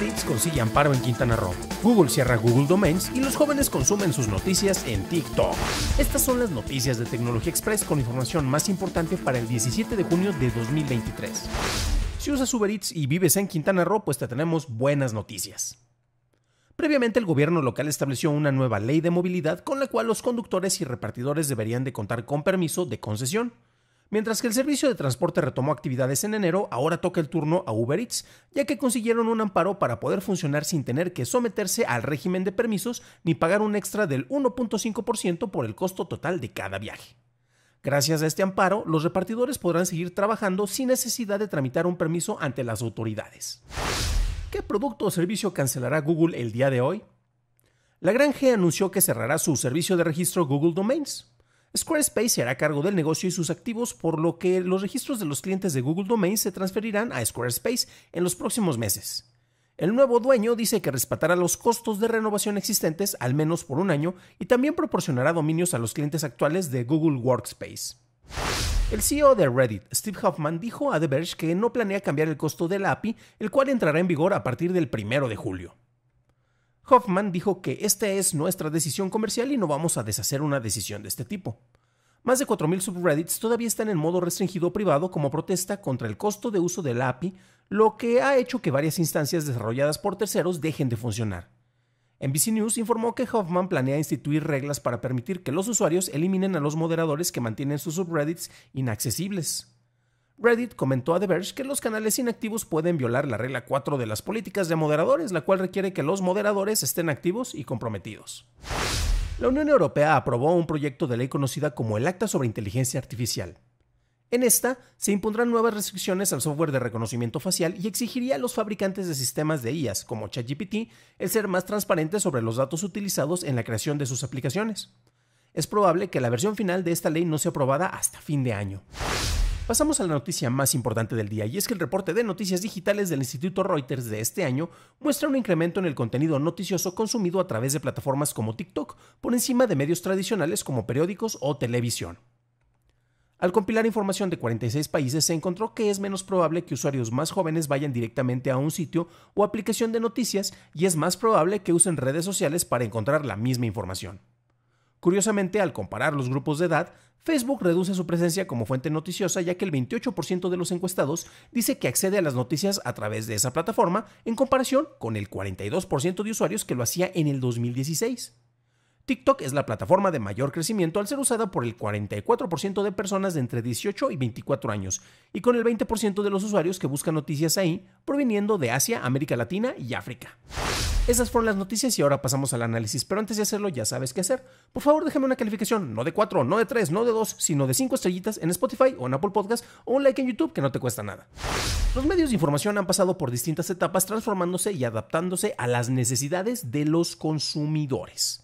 Uber Eats consigue amparo en Quintana Roo, Google cierra Google Domains y los jóvenes consumen sus noticias en TikTok. Estas son las noticias de Tecnología Express con información más importante para el 17 de junio de 2023. Si usas Uber Eats y vives en Quintana Roo, pues te tenemos buenas noticias. Previamente el gobierno local estableció una nueva ley de movilidad con la cual los conductores y repartidores deberían de contar con permiso de concesión Mientras que el servicio de transporte retomó actividades en enero, ahora toca el turno a Uber Eats, ya que consiguieron un amparo para poder funcionar sin tener que someterse al régimen de permisos ni pagar un extra del 1.5% por el costo total de cada viaje. Gracias a este amparo, los repartidores podrán seguir trabajando sin necesidad de tramitar un permiso ante las autoridades. ¿Qué producto o servicio cancelará Google el día de hoy? La Gran G anunció que cerrará su servicio de registro Google Domains. Squarespace se hará cargo del negocio y sus activos, por lo que los registros de los clientes de Google Domains se transferirán a Squarespace en los próximos meses. El nuevo dueño dice que respetará los costos de renovación existentes al menos por un año y también proporcionará dominios a los clientes actuales de Google Workspace. El CEO de Reddit, Steve Hoffman, dijo a The Verge que no planea cambiar el costo de la API, el cual entrará en vigor a partir del 1 de julio. Hoffman dijo que esta es nuestra decisión comercial y no vamos a deshacer una decisión de este tipo. Más de 4.000 subreddits todavía están en modo restringido privado como protesta contra el costo de uso del API, lo que ha hecho que varias instancias desarrolladas por terceros dejen de funcionar. NBC News informó que Hoffman planea instituir reglas para permitir que los usuarios eliminen a los moderadores que mantienen sus subreddits inaccesibles. Reddit comentó a The Verge que los canales inactivos pueden violar la regla 4 de las políticas de moderadores, la cual requiere que los moderadores estén activos y comprometidos. La Unión Europea aprobó un proyecto de ley conocida como el Acta sobre Inteligencia Artificial. En esta se impondrán nuevas restricciones al software de reconocimiento facial y exigiría a los fabricantes de sistemas de IAS como ChatGPT el ser más transparentes sobre los datos utilizados en la creación de sus aplicaciones. Es probable que la versión final de esta ley no sea aprobada hasta fin de año. Pasamos a la noticia más importante del día y es que el reporte de noticias digitales del Instituto Reuters de este año muestra un incremento en el contenido noticioso consumido a través de plataformas como TikTok por encima de medios tradicionales como periódicos o televisión. Al compilar información de 46 países se encontró que es menos probable que usuarios más jóvenes vayan directamente a un sitio o aplicación de noticias y es más probable que usen redes sociales para encontrar la misma información. Curiosamente, al comparar los grupos de edad, Facebook reduce su presencia como fuente noticiosa ya que el 28% de los encuestados dice que accede a las noticias a través de esa plataforma en comparación con el 42% de usuarios que lo hacía en el 2016. TikTok es la plataforma de mayor crecimiento al ser usada por el 44% de personas de entre 18 y 24 años y con el 20% de los usuarios que buscan noticias ahí proviniendo de Asia, América Latina y África. Esas fueron las noticias y ahora pasamos al análisis, pero antes de hacerlo ya sabes qué hacer. Por favor déjame una calificación, no de 4, no de 3, no de 2, sino de 5 estrellitas en Spotify o en Apple Podcast o un like en YouTube que no te cuesta nada. Los medios de información han pasado por distintas etapas transformándose y adaptándose a las necesidades de los consumidores.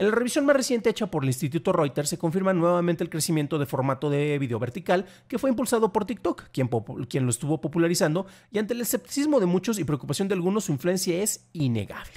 En la revisión más reciente hecha por el Instituto Reuters se confirma nuevamente el crecimiento de formato de video vertical que fue impulsado por TikTok, quien, lo estuvo popularizando, y ante el escepticismo de muchos y preocupación de algunos su influencia es innegable.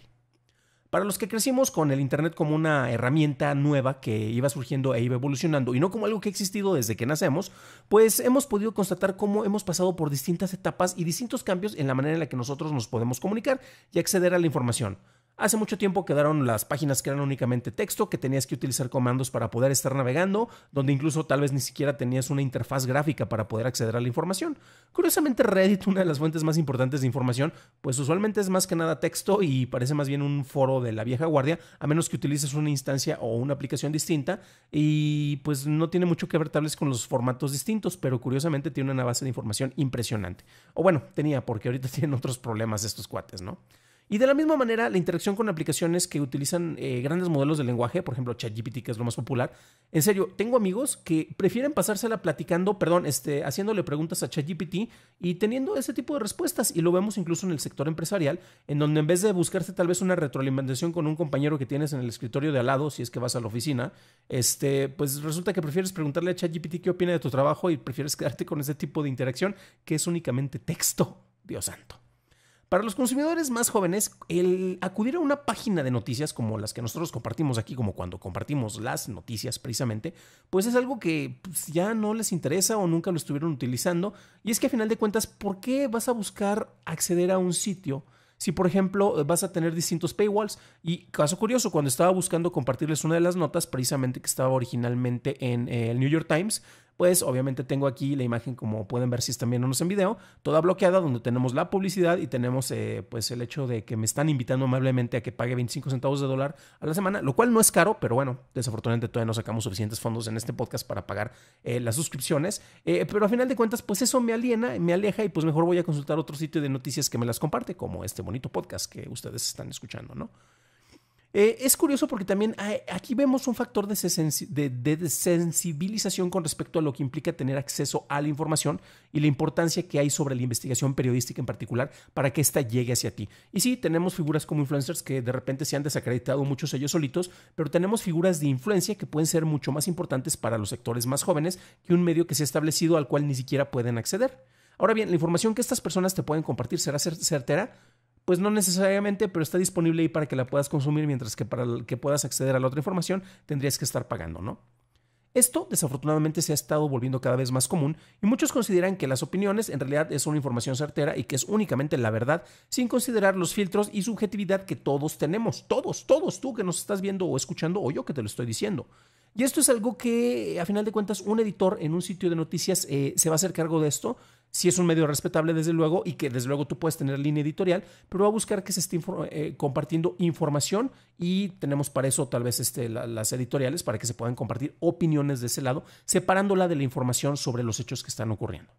Para los que crecimos con el Internet como una herramienta nueva que iba surgiendo e iba evolucionando y no como algo que ha existido desde que nacemos, pues hemos podido constatar cómo hemos pasado por distintas etapas y distintos cambios en la manera en la que nosotros nos podemos comunicar y acceder a la información. Hace mucho tiempo quedaron las páginas que eran únicamente texto, que tenías que utilizar comandos para poder estar navegando, donde incluso tal vez ni siquiera tenías una interfaz gráfica para poder acceder a la información. Curiosamente Reddit, una de las fuentes más importantes de información, pues usualmente es más que nada texto y parece más bien un foro de la vieja guardia, a menos que utilices una instancia o una aplicación distinta y pues no tiene mucho que ver tal vez con los formatos distintos, pero curiosamente tiene una base de información impresionante. O bueno, tenía porque ahorita tienen otros problemas estos cuates, ¿no? Y de la misma manera, la interacción con aplicaciones que utilizan eh, grandes modelos de lenguaje, por ejemplo ChatGPT, que es lo más popular. En serio, tengo amigos que prefieren pasársela platicando, perdón, este, haciéndole preguntas a ChatGPT y teniendo ese tipo de respuestas. Y lo vemos incluso en el sector empresarial, en donde en vez de buscarse tal vez una retroalimentación con un compañero que tienes en el escritorio de al lado, si es que vas a la oficina, este, pues resulta que prefieres preguntarle a ChatGPT qué opina de tu trabajo y prefieres quedarte con ese tipo de interacción que es únicamente texto. Dios santo. Para los consumidores más jóvenes, el acudir a una página de noticias como las que nosotros compartimos aquí, como cuando compartimos las noticias precisamente, pues es algo que pues, ya no les interesa o nunca lo estuvieron utilizando. Y es que a final de cuentas, ¿por qué vas a buscar acceder a un sitio? Si, por ejemplo, vas a tener distintos paywalls. Y caso curioso, cuando estaba buscando compartirles una de las notas, precisamente que estaba originalmente en eh, el New York Times, pues obviamente tengo aquí la imagen, como pueden ver si están viéndonos en video, toda bloqueada, donde tenemos la publicidad y tenemos eh, pues el hecho de que me están invitando amablemente a que pague 25 centavos de dólar a la semana, lo cual no es caro, pero bueno, desafortunadamente todavía no sacamos suficientes fondos en este podcast para pagar eh, las suscripciones, eh, pero a final de cuentas, pues eso me aliena, me aleja y pues mejor voy a consultar otro sitio de noticias que me las comparte, como este bonito podcast que ustedes están escuchando, ¿no? Eh, es curioso porque también eh, aquí vemos un factor de, de, con respecto a lo que implica tener acceso a la información y la importancia que hay sobre la investigación periodística en particular para que ésta llegue hacia ti. Y sí, tenemos figuras como influencers que de repente se han desacreditado muchos ellos solitos, pero tenemos figuras de influencia que pueden ser mucho más importantes para los sectores más jóvenes que un medio que se ha establecido al cual ni siquiera pueden acceder. Ahora bien, la información que estas personas te pueden compartir será certera pues no necesariamente, pero está disponible ahí para que la puedas consumir, mientras que para que puedas acceder a la otra información tendrías que estar pagando, ¿no? Esto desafortunadamente se ha estado volviendo cada vez más común y muchos consideran que las opiniones en realidad es una información certera y que es únicamente la verdad sin considerar los filtros y subjetividad que todos tenemos, todos, todos, tú que nos estás viendo o escuchando o yo que te lo estoy diciendo. Y esto es algo que, a final de cuentas, un editor en un sitio de noticias eh, se va a hacer cargo de esto si es un medio respetable, desde luego, y que desde luego tú puedes tener línea editorial, pero va a buscar que se esté eh, compartiendo información y tenemos para eso tal vez este, las editoriales para que se puedan compartir opiniones de ese lado, separándola de la información sobre los hechos que están ocurriendo.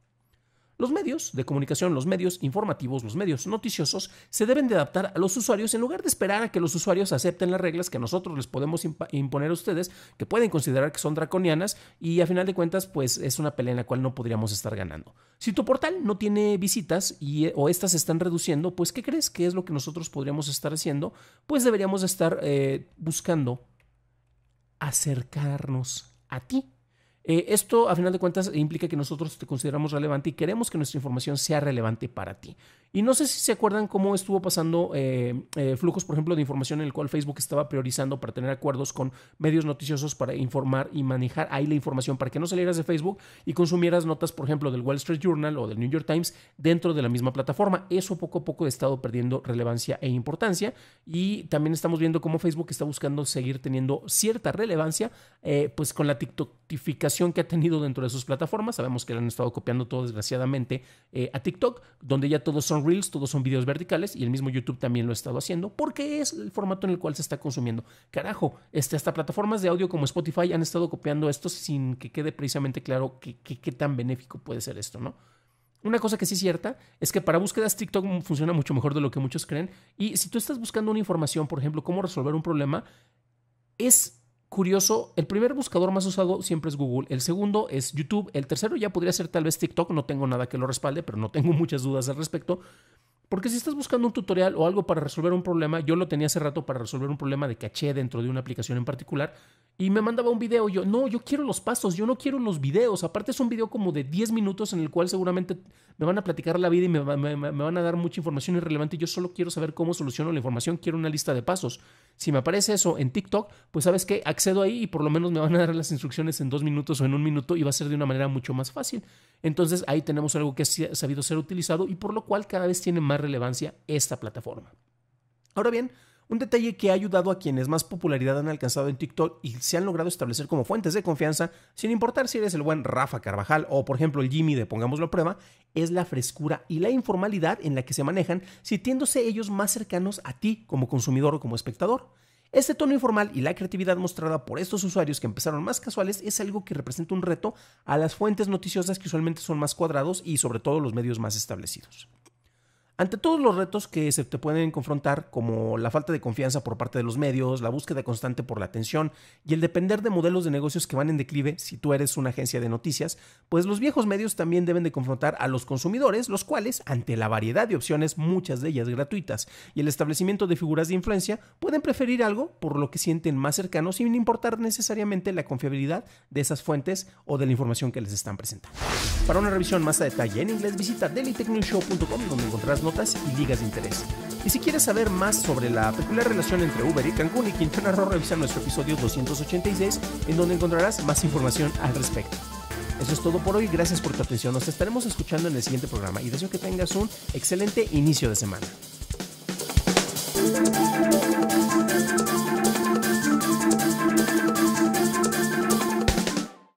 Los medios de comunicación, los medios informativos, los medios noticiosos se deben de adaptar a los usuarios en lugar de esperar a que los usuarios acepten las reglas que nosotros les podemos imponer a ustedes, que pueden considerar que son draconianas y a final de cuentas pues es una pelea en la cual no podríamos estar ganando. Si tu portal no tiene visitas y, eh, o estas se están reduciendo, pues ¿qué crees que es lo que nosotros podríamos estar haciendo? Pues deberíamos estar eh, buscando acercarnos a ti eh, esto, a final de cuentas, implica que nosotros te consideramos relevante y queremos que nuestra información sea relevante para ti. Y no sé si se acuerdan cómo estuvo pasando eh, eh, flujos, por ejemplo, de información en el cual Facebook estaba priorizando para tener acuerdos con medios noticiosos para informar y manejar ahí la información para que no salieras de Facebook y consumieras notas, por ejemplo, del Wall Street Journal o del New York Times dentro de la misma plataforma. Eso poco a poco ha estado perdiendo relevancia e importancia y también estamos viendo cómo Facebook está buscando seguir teniendo cierta relevancia, eh, pues con la TikTokificación que ha tenido dentro de sus plataformas. Sabemos que le han estado copiando todo desgraciadamente a TikTok, donde ya todos son reels, todos son videos verticales y el mismo YouTube también lo ha estado haciendo porque es el formato en el cual se está consumiendo. Carajo, este, hasta plataformas de audio como Spotify han estado copiando esto sin que quede precisamente claro qué tan benéfico puede ser esto, ¿no? Una cosa que sí es cierta es que para búsquedas TikTok funciona mucho mejor de lo que muchos creen. Y si tú estás buscando una información, por ejemplo, cómo resolver un problema, es curioso, el primer buscador más usado siempre es Google, el segundo es YouTube, el tercero ya podría ser tal vez TikTok, no tengo nada que lo respalde, pero no tengo muchas dudas al respecto, porque si estás buscando un tutorial o algo para resolver un problema, yo lo tenía hace rato para resolver un problema de caché dentro de una aplicación en particular y me mandaba un video. Yo, no, yo quiero los pasos, yo no quiero los videos. Aparte, es un video como de 10 minutos en el cual seguramente me van a platicar la vida y me, van a dar mucha información irrelevante. Yo solo quiero saber cómo soluciono la información, quiero una lista de pasos. Si me aparece eso en TikTok, pues sabes que accedo ahí y por lo menos me van a dar las instrucciones en dos minutos o en un minuto y va a ser de una manera mucho más fácil. Entonces ahí tenemos algo que ha sabido ser utilizado y por lo cual cada vez tiene más relevancia esta plataforma. Ahora bien, un detalle que ha ayudado a quienes más popularidad han alcanzado en TikTok y se han logrado establecer como fuentes de confianza, sin importar si eres el buen Rafa Carvajal o por ejemplo el Jimmy de Pongámoslo a Prueba, es la frescura y la informalidad en la que se manejan, sintiéndose ellos más cercanos a ti como consumidor o como espectador. Este tono informal y la creatividad mostrada por estos usuarios que empezaron más casuales es algo que representa un reto a las fuentes noticiosas que usualmente son más cuadrados y sobre todo los medios más establecidos. Ante todos los retos que se te pueden confrontar, como la falta de confianza por parte de los medios, la búsqueda constante por la atención y el depender de modelos de negocios que van en declive, si tú eres una agencia de noticias, pues los viejos medios también deben de confrontar a los consumidores, los cuales, ante la variedad de opciones, muchas de ellas gratuitas, y el establecimiento de figuras de influencia, pueden preferir algo por lo que sienten más cercano sin importar necesariamente la confiabilidad de esas fuentes o de la información que les están presentando. Para una revisión más a detalle en inglés, visita dailytechnewshow.com donde encontrarás notas y ligas de interés. Y si quieres saber más sobre la peculiar relación entre Uber y Cancún y Quintana Roo, revisa nuestro episodio 286, en donde encontrarás más información al respecto. Eso es todo por hoy, gracias por tu atención. Nos estaremos escuchando en el siguiente programa y deseo que tengas un excelente inicio de semana.